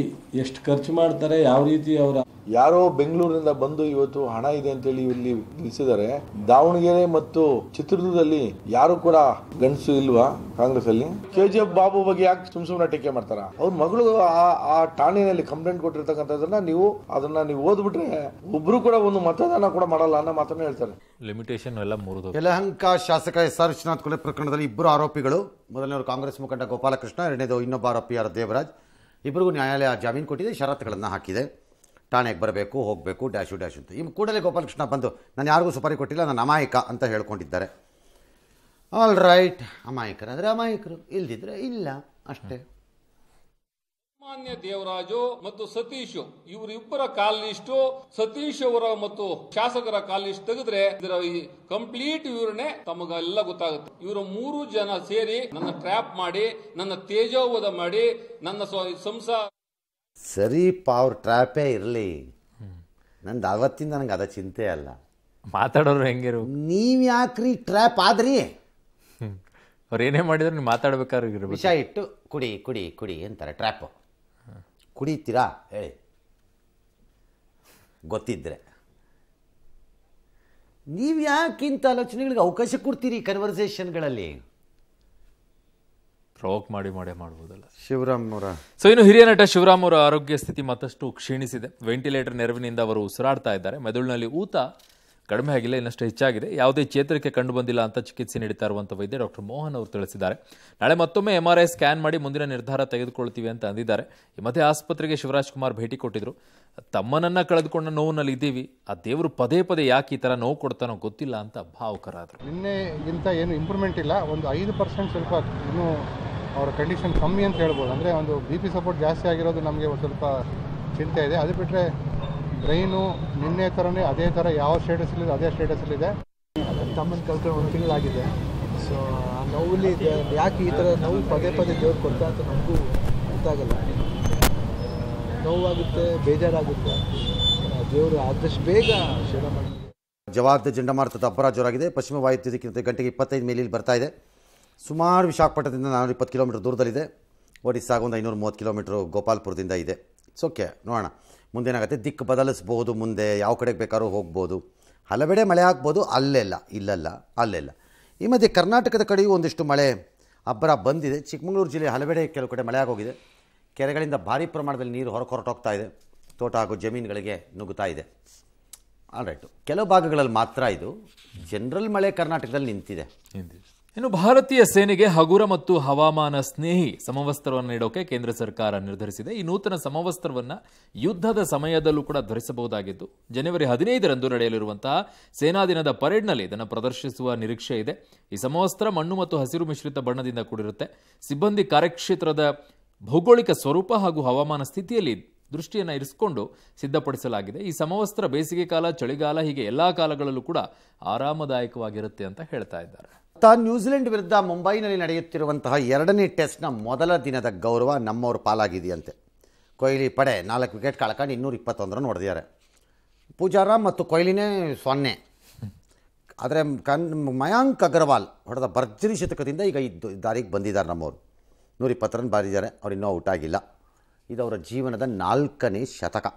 ಎಷ್ಟು ಖರ್ಚು ಮಾಡ್ತಾರೆ ಯಾವ ರೀತಿ ಅವರ ಯಾರೋ ಬೆಂಗಳೂರಿನಿಂದ ಬಂದು ಇವತ್ತು ಹಣ ಇದೆ ಅಂತೇಳಿ ಇಲ್ಲಿ ನಿಲ್ಲಿಸಿದ್ದಾರೆ ದಾವಣಗೆರೆ ಮತ್ತು ಚಿತ್ರದುರ್ಗದಲ್ಲಿ ಯಾರು ಕೂಡ ಗಂಡಸು ಇಲ್ವಾ ಕಾಂಗ್ರೆಸ್ ಅಲ್ಲಿ ಕೆಜಿಎಫ್ ಬಾಬು ಬಗ್ಗೆ ಯಾಕೆ ಸುಮ್ ಸುಮ್ಮನೆ ಟೀಕೆ ಮಾಡ್ತಾರ ಅವ್ರ ಮಗಳು ಆ ಠಾಣೆಯಲ್ಲಿ ಕಂಪ್ಲೇಂಟ್ ಕೊಟ್ಟಿರ್ತಕ್ಕಂಥದ್ದನ್ನ ನೀವು ಅದನ್ನ ನೀವು ಓದ್ಬಿಟ್ರೆ ಒಬ್ರು ಕೂಡ ಒಂದು ಮತದಾನ ಕೂಡ ಮಾಡಲ್ಲ ಅನ್ನೋ ಮಾತನ್ನ ಹೇಳ್ತಾರೆ ಲಿಮಿಟೇಷನ್ ಎಲ್ಲ ಮೂರು ಯಲಹಂಕ ಶಾಸಕ ಎಸ್ ಆರ್ ವಿಶ್ವನಾಥ್ ಕೊಲೆ ಪ್ರಕರಣದಲ್ಲಿ ಇಬ್ಬರು ಆರೋಪಿಗಳು ಮೊದಲನೇ ಕಾಂಗ್ರೆಸ್ ಮುಖಂಡ ಗೋಪಾಲಕೃಷ್ಣ ಎರಡನೇದು ಇನ್ನೊಬ್ಬ ಆರ್ ದೇವರಾಜ್ ಇಬ್ಬರಿಗೂ ನ್ಯಾಯಾಲಯ ಜಾಮೀನು ಕೊಟ್ಟಿದೆ ಷರತ್ತುಗಳನ್ನು ಹಾಕಿದೆ ಠಾಣೆಗೆ ಬರಬೇಕು ಹೋಗಬೇಕು ಡ್ಯಾಶು ಡ್ಯಾಶ್ ಅಂತ ಇನ್ನು ಕೂಡಲೇ ಗೋಪಾಲಕೃಷ್ಣ ಬಂದು ನಾನು ಯಾರಿಗೂ ಸುಪಾರಿ ಕೊಟ್ಟಿಲ್ಲ ನಾನು ಅಮಾಯಕ ಅಂತ ಹೇಳ್ಕೊಂಡಿದ್ದಾರೆ ಆಲ್ ರೈಟ್ ಅಮಾಯಕರಾದರೆ ಅಮಾಯಕರು ಇಲ್ದಿದ್ರೆ ಇಲ್ಲ ಅಷ್ಟೇ ಸಾಮಾನ್ಯ ದೇವರಾಜು ಮತ್ತು ಸತೀಶ್ ಇವರಿಬ್ಬರ ಕಾಲಿಸ್ಟು ಸತೀಶ್ ಅವರ ಮತ್ತು ಶಾಸಕರ ಕಾಲಿಸ್ಟ್ ತೆಗೆದ್ರೆ ಇದರ ಈ ಕಂಪ್ಲೀಟ್ ವಿವರಣೆ ತಮಗೆಲ್ಲ ಗೊತ್ತಾಗುತ್ತೆ ಇವರು ಮೂರು ಜನ ಸೇರಿ ನನ್ನ ಟ್ರ್ಯಾಪ್ ಮಾಡಿ ನನ್ನ ತೇಜೋವದ ಮಾಡಿ ನನ್ನ ಸಂಸಾರ ಸರಿ ಪಾವರ್ ಟ್ರ್ಯಾಪೇ ಇರಲಿ ನಂದು ಅವತ್ತಿಂದ ನನಗೆ ಅದ ಚಿಂತೆ ಅಲ್ಲ ಮಾತಾಡೋರು ಹೆಂಗಿರು ನೀವು ಯಾಕ್ರಿ ಟ್ರ್ಯಾಪ್ ಆದ್ರಿ ಅವ್ರು ಏನೇ ಮಾಡಿದ್ರು ನೀವು ಮಾತಾಡ್ಬೇಕಾದ್ರೆ ವಿಷಯ ಇಟ್ಟು ಕುಡಿ ಕುಡಿ ಕುಡಿ ಅಂತಾರೆ ಟ್ರ್ಯಾಪು ಕುಡಿತೀರಾ ಹೇಳಿ ಗೊತ್ತಿದ್ದರೆ ನೀವು ಯಾಕಿಂತ ಆಲೋಚನೆಗಳಿಗೆ ಅವಕಾಶ ಕೊಡ್ತೀರಿ ಕನ್ವರ್ಸೇಷನ್ಗಳಲ್ಲಿ ಪ್ರೋಕ್ ಮಾಡಿ ಮಾಡಿ ಮಾಡ್ಬೋದಲ್ಲ ಶಿವರಾಮ್ ಅವರ ಸೊ ಇನ್ನು ಹಿರಿಯ ನಟ ಶಿವರಾಮ್ ಅವರ ಆರೋಗ್ಯ ಸ್ಥಿತಿ ಮತ್ತಷ್ಟು ಕ್ಷೀಣಿಸಿದೆ ವೆಂಟಿಲೇಟರ್ ನೆರವಿನಿಂದ ಅವರು ಉಸಿರಾಡ್ತಾ ಇದ್ದಾರೆ ಮೆದುಳಿನಲ್ಲಿ ಊತ ಕಡಿಮೆ ಆಗಿಲ್ಲ ಇನ್ನಷ್ಟು ಹೆಚ್ಚಾಗಿದೆ ಯಾವುದೇ ಚೇತರಿಕೆ ಕಂಡು ಬಂದಿಲ್ಲ ಅಂತ ಚಿಕಿತ್ಸೆ ನೀಡುತ್ತಾ ಇರುವಂಥ ವೈದ್ಯ ಡಾಕ್ಟರ್ ಮೋಹನ್ ಅವರು ತಿಳಿಸಿದ್ದಾರೆ ನಾಳೆ ಮತ್ತೊಮ್ಮೆ ಎಂ ಆರ್ ಐ ಸ್ಕ್ಯಾನ್ ಮಾಡಿ ಮುಂದಿನ ನಿರ್ಧಾರ ತೆಗೆದುಕೊಳ್ತೀವಿ ಅಂತ ಅಂದಿದ್ದಾರೆ ಈ ಮಧ್ಯೆ ಆಸ್ಪತ್ರೆಗೆ ಶಿವರಾಜ್ ಕುಮಾರ್ ಭೇಟಿ ಕೊಟ್ಟಿದ್ರು ತಮ್ಮನನ್ನ ಕಳೆದುಕೊಂಡ ನೋವಿನಲ್ಲಿ ಇದ್ದೀವಿ ಆ ದೇವರು ಪದೇ ಪದೇ ಯಾಕೆ ಈ ಥರ ನೋವು ಕೊಡ್ತಾನೋ ಗೊತ್ತಿಲ್ಲ ಅಂತ ಭಾವುಕರಾದರು ನಿನ್ನೆಗಿಂತ ಏನು ಇಂಪ್ರೂವ್ಮೆಂಟ್ ಇಲ್ಲ ಒಂದು ಐದು ಪರ್ಸೆಂಟ್ ಸ್ವಲ್ಪ ಇನ್ನೂ ಅವರ ಕಂಡೀಷನ್ ಕಮ್ಮಿ ಅಂತ ಹೇಳ್ಬೋದು ಅಂದರೆ ಒಂದು ಬಿ ಪಿ ಸಪೋರ್ಟ್ ಜಾಸ್ತಿ ಆಗಿರೋದು ನಮಗೆ ಒಂದು ಸ್ವಲ್ಪ ಚಿಂತೆ ಇದೆ ಅದು ಬಿಟ್ಟರೆ ಬ್ರೈನು ನಿನ್ನೆ ಥರನೇ ಅದೇ ಥರ ಯಾವ ಸ್ಟೇಟಸಲ್ಲಿದೆ ಅದೇ ಸ್ಟೇಟಸಲ್ಲಿದೆ ತಮ್ಮನ್ನು ಕಲ್ತ್ಕೊಂಡು ಒಂದು ತಿಂಗಳಾಗಿದೆ ಸೊ ಆ ನೋವಲ್ಲಿ ಯಾಕೆ ಈ ಥರ ನೋವು ಪದೇ ಪದೇ ದೇವ್ರು ಕೊಡ್ತಾ ಅಂತ ನಮಗೂ ಗೊತ್ತಾಗಲ್ಲ ನೋವಾಗುತ್ತೆ ಬೇಜಾರಾಗುತ್ತೆ ದೇವರು ಆದಷ್ಟು ಬೇಗ ಶೇಡ ಮಾಡಿ ಜವಾಬ್ದ ಚಂಡಮಾರುತದ ಅಬ್ಬರ ಜೋರಾಗಿದೆ ಪಶ್ಚಿಮ ವಾಯುತ್ಯಕ್ಕಿಂತ ಗಂಟೆಗೆ ಇಪ್ಪತ್ತೈದು ಮೇಲಿಲ್ಲಿ ಬರ್ತಾ ಇದೆ ಸುಮಾರು ವಿಶಾಖಪಟ್ಟಣದಿಂದ ನಾನೂರ ಇಪ್ಪತ್ತು ಕಿಲೋಮೀಟರ್ ದೂರದಲ್ಲಿದೆ ಒಡಿಸ್ಸಾಗ ಒಂದು ಐನೂರು ಮೂವತ್ತು ಕಿಲೋಮೀಟ್ರ್ ಗೋಪಾಲ್ಪುರದಿಂದ ಇದೆ ಇಟ್ಸ್ ಓಕೆ ನೋಡೋಣ ಮುಂದೇನಾಗುತ್ತೆ ದಿಕ್ಕು ಬದಲಿಸ್ಬೋದು ಮುಂದೆ ಯಾವ ಕಡೆಗೆ ಬೇಕಾದ್ರೂ ಹೋಗ್ಬೋದು ಹಲವೆಡೆ ಮಳೆ ಆಗ್ಬೋದು ಅಲ್ಲೆಲ್ಲ ಇಲ್ಲಲ್ಲ ಅಲ್ಲೆಲ್ಲ ಈ ಮಧ್ಯೆ ಕರ್ನಾಟಕದ ಕಡೆಯೂ ಒಂದಿಷ್ಟು ಮಳೆ ಅಬ್ಬರ ಬಂದಿದೆ ಚಿಕ್ಕಮಗಳೂರು ಜಿಲ್ಲೆ ಹಲವೆಡೆ ಕೆಲವು ಕಡೆ ಮಳೆ ಆಗೋಗಿದೆ ಕೆರೆಗಳಿಂದ ಭಾರಿ ಪ್ರಮಾಣದಲ್ಲಿ ನೀರು ಹೊರಕೊರಟೋಗ್ತಾ ಹೊರಟೋಗ್ತಾ ಇದೆ ತೋಟ ಹಾಗೂ ಜಮೀನುಗಳಿಗೆ ನುಗ್ಗುತ್ತಾ ಇದೆ ಆಲ್ರೈಟು ಕೆಲವು ಭಾಗಗಳಲ್ಲಿ ಮಾತ್ರ ಇದು ಜನರಲ್ ಮಳೆ ಕರ್ನಾಟಕದಲ್ಲಿ ನಿಂತಿದೆ ಇನ್ನು ಭಾರತೀಯ ಸೇನೆಗೆ ಹಗುರ ಮತ್ತು ಹವಾಮಾನ ಸ್ನೇಹಿ ಸಮವಸ್ತ್ರವನ್ನು ನೀಡೋಕೆ ಕೇಂದ್ರ ಸರ್ಕಾರ ನಿರ್ಧರಿಸಿದೆ ಈ ನೂತನ ಸಮವಸ್ತ್ರವನ್ನು ಯುದ್ಧದ ಸಮಯದಲ್ಲೂ ಕೂಡ ಧರಿಸಬಹುದಾಗಿದ್ದು ಜನವರಿ ಹದಿನೈದರಂದು ನಡೆಯಲಿರುವಂತಹ ಸೇನಾ ದಿನದ ಪರೇಡ್ನಲ್ಲಿ ಇದನ್ನು ಪ್ರದರ್ಶಿಸುವ ನಿರೀಕ್ಷೆ ಇದೆ ಈ ಸಮವಸ್ತ್ರ ಮಣ್ಣು ಮತ್ತು ಹಸಿರು ಮಿಶ್ರಿತ ಬಣ್ಣದಿಂದ ಕೂಡಿರುತ್ತೆ ಸಿಬ್ಬಂದಿ ಕಾರ್ಯಕ್ಷೇತ್ರದ ಭೌಗೋಳಿಕ ಸ್ವರೂಪ ಹಾಗೂ ಹವಾಮಾನ ಸ್ಥಿತಿಯಲ್ಲಿ ದೃಷ್ಟಿಯನ್ನು ಇರಿಸಿಕೊಂಡು ಸಿದ್ಧಪಡಿಸಲಾಗಿದೆ ಈ ಸಮವಸ್ತ್ರ ಬೇಸಿಗೆ ಕಾಲ ಚಳಿಗಾಲ ಹೀಗೆ ಎಲ್ಲ ಕಾಲಗಳಲ್ಲೂ ಕೂಡ ಆರಾಮದಾಯಕವಾಗಿರುತ್ತೆ ಅಂತ ಹೇಳ್ತಾ ಇದ್ದಾರೆ ತಾ ನ್ಯೂಜಿಲೆಂಡ್ ವಿರುದ್ಧ ಮುಂಬೈನಲ್ಲಿ ನಡೆಯುತ್ತಿರುವಂತಹ ಎರಡನೇ ಟೆಸ್ಟ್ನ ಮೊದಲ ದಿನದ ಗೌರವ ನಮ್ಮವರು ಪಾಲಾಗಿದೆಯಂತೆ ಕೊಹ್ಲಿ ಪಡೆ ನಾಲ್ಕು ವಿಕೆಟ್ ಕಳ್ಕೊಂಡು ಇನ್ನೂರ ಇಪ್ಪತ್ತೊಂದರನ್ನು ಹೊಡೆದಿದ್ದಾರೆ ಪೂಜಾರ ಮತ್ತು ಕೊಹ್ಲಿನೇ ಸೊನ್ನೆ ಆದರೆ ಕನ್ ಮಯಾಂಕ್ ಅಗರ್ವಾಲ್ ಹೊಡೆದ ಭರ್ಜರಿ ಶತಕದಿಂದ ಈಗ ಈ ದಾರಿಗೆ ಬಂದಿದ್ದಾರೆ ನಮ್ಮವರು ನೂರಿಪ್ಪತ್ತರನ್ನು ರನ್ ಬಾರಿದ್ದಾರೆ ಅವ್ರು ಇನ್ನೂ ಔಟ್ ಆಗಿಲ್ಲ ಇದು ಅವರ ಜೀವನದ ನಾಲ್ಕನೇ ಶತಕ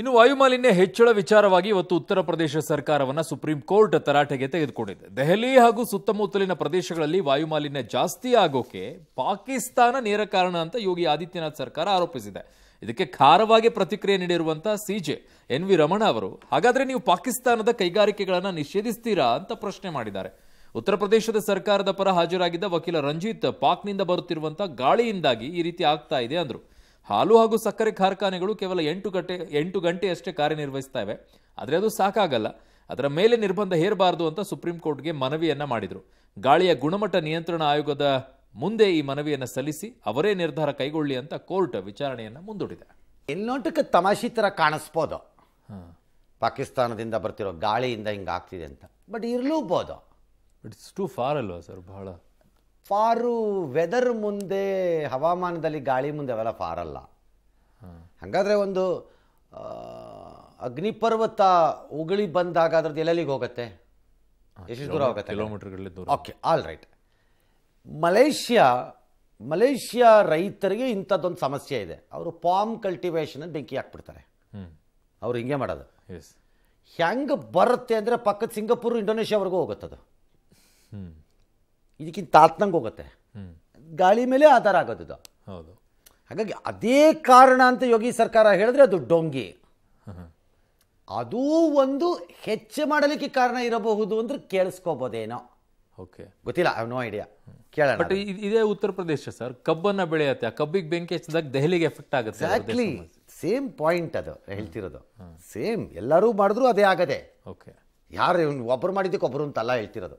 ಇನ್ನು ವಾಯುಮಾಲಿನ್ಯ ಹೆಚ್ಚಳ ವಿಚಾರವಾಗಿ ಇವತ್ತು ಉತ್ತರ ಪ್ರದೇಶ ಸರ್ಕಾರವನ್ನು ಸುಪ್ರೀಂ ಕೋರ್ಟ್ ತರಾಟೆಗೆ ತೆಗೆದುಕೊಂಡಿದೆ ದೆಹಲಿ ಹಾಗೂ ಸುತ್ತಮುತ್ತಲಿನ ಪ್ರದೇಶಗಳಲ್ಲಿ ವಾಯುಮಾಲಿನ್ಯ ಜಾಸ್ತಿ ಆಗೋಕೆ ಪಾಕಿಸ್ತಾನ ನೇರ ಕಾರಣ ಅಂತ ಯೋಗಿ ಆದಿತ್ಯನಾಥ್ ಸರ್ಕಾರ ಆರೋಪಿಸಿದೆ ಇದಕ್ಕೆ ಖಾರವಾಗಿ ಪ್ರತಿಕ್ರಿಯೆ ನೀಡಿರುವಂಥ ಸಿಜೆ ಎನ್ ವಿ ರಮಣ ಅವರು ಹಾಗಾದರೆ ನೀವು ಪಾಕಿಸ್ತಾನದ ಕೈಗಾರಿಕೆಗಳನ್ನು ನಿಷೇಧಿಸ್ತೀರಾ ಅಂತ ಪ್ರಶ್ನೆ ಮಾಡಿದ್ದಾರೆ ಉತ್ತರ ಪ್ರದೇಶದ ಸರ್ಕಾರದ ಪರ ಹಾಜರಾಗಿದ್ದ ವಕೀಲ ರಂಜಿತ್ ಪಾಕ್ನಿಂದ ಬರುತ್ತಿರುವಂತಹ ಗಾಳಿಯಿಂದಾಗಿ ಈ ರೀತಿ ಆಗ್ತಾ ಇದೆ ಅಂದರು ಹಾಲು ಹಾಗೂ ಸಕ್ಕರೆ ಕಾರ್ಖಾನೆಗಳು ಕೇವಲ ಎಂಟು ಗಂಟೆ ಎಂಟು ಗಂಟೆಯಷ್ಟೇ ಕಾರ್ಯನಿರ್ವಹಿಸ್ತವೆ ಆದರೆ ಅದು ಸಾಕಾಗಲ್ಲ ಅದರ ಮೇಲೆ ನಿರ್ಬಂಧ ಹೇರಬಾರದು ಅಂತ ಸುಪ್ರೀಂ ಕೋರ್ಟ್ಗೆ ಮನವಿಯನ್ನು ಮಾಡಿದರು ಗಾಳಿಯ ಗುಣಮಟ್ಟ ನಿಯಂತ್ರಣ ಆಯೋಗದ ಮುಂದೆ ಈ ಮನವಿಯನ್ನು ಸಲ್ಲಿಸಿ ಅವರೇ ನಿರ್ಧಾರ ಕೈಗೊಳ್ಳಿ ಅಂತ ಕೋರ್ಟ್ ವಿಚಾರಣೆಯನ್ನು ಮುಂದೂಡಿದೆ ಇನ್ನೊಂಟಕ್ಕೆ ತಮಾಷೆ ಥರ ಕಾಣಿಸ್ಬೋದು ಪಾಕಿಸ್ತಾನದಿಂದ ಬರ್ತಿರೋ ಗಾಳಿಯಿಂದ ಆಗ್ತಿದೆ ಅಂತ ಬಟ್ ಇರಲೂಬೋದು ಇಟ್ಸ್ ಟು ಫಾರ್ ಅಲ್ವಾ ಸರ್ ಬಹಳ ಫಾರು ವೆದರ್ ಮುಂದೆ ಹವಾಮಾನದಲ್ಲಿ ಗಾಳಿ ಮುಂದೆ ಅವೆಲ್ಲ ಫಾರಲ್ಲ ಹಾಗಾದರೆ ಒಂದು ಅಗ್ನಿಪರ್ವತ ಉಗಳಿ ಬಂದಾಗ ಅದ್ರದ್ದು ಎಲ್ಲೆಲ್ಲಿಗೆ ಹೋಗುತ್ತೆ ಎಷ್ಟು ದೂರ ಹೋಗುತ್ತೆ ದೂರ okay all right Malaysia Malaysia ರೈತರಿಗೆ ಇಂಥದ್ದೊಂದು ಸಮಸ್ಯೆ ಇದೆ ಅವರು ಪಾಮ್ ಕಲ್ಟಿವೇಷನಲ್ಲಿ ಬೆಂಕಿ ಹಾಕ್ಬಿಡ್ತಾರೆ ಅವ್ರು ಹಿಂಗೆ ಮಾಡೋದು ಹೆಂಗೆ ಬರುತ್ತೆ ಅಂದರೆ ಪಕ್ಕದ ಸಿಂಗಾಪುರ್ ಇಂಡೋನೇಷ್ಯಾವರೆಗೂ ಹೋಗುತ್ತದು ಇದಕ್ಕಿಂತ ತಾತ್ನಂಗೆ ಹೋಗುತ್ತೆ ಗಾಳಿ ಮೇಲೆ ಆಧಾರ ಆಗೋದು ಹೌದು ಹಾಗಾಗಿ ಅದೇ ಕಾರಣ ಅಂತ ಯೋಗಿ ಸರ್ಕಾರ ಹೇಳಿದ್ರೆ ಅದು ಡೊಂಗಿ ಅದೂ ಒಂದು ಹೆಚ್ಚು ಮಾಡಲಿಕ್ಕೆ ಕಾರಣ ಇರಬಹುದು ಅಂದ್ರೆ ಕೇಳಿಸ್ಕೋಬೋದೇನೋ ಓಕೆ ಗೊತ್ತಿಲ್ಲ ಐ ನೋ ಐಡಿಯಾ ಕೇಳ ಬಟ್ ಇದೇ ಉತ್ತರ ಪ್ರದೇಶ ಸರ್ ಕಬ್ಬನ್ನ ಬೆಳೆಯುತ್ತೆ ಆ ಕಬ್ಬಿಗೆ ಬೆಂಕಿ ಹೆಚ್ಚಿದಾಗ ದೆಹಲಿಗೆ ಎಫೆಕ್ಟ್ ಆಗುತ್ತೆ ಎಕ್ಸಾಕ್ಟ್ಲಿ ಸೇಮ್ ಪಾಯಿಂಟ್ ಅದು ಹೇಳ್ತಿರೋದು ಸೇಮ್ ಎಲ್ಲರೂ ಮಾಡಿದ್ರು ಅದೇ ಆಗದೆ ಓಕೆ ಯಾರು ಒಬ್ಬರು ಮಾಡಿದ್ದಕ್ಕೆ ಒಬ್ಬರು ಅಂತಲ್ಲ ಹೇಳ್ತಿರೋದು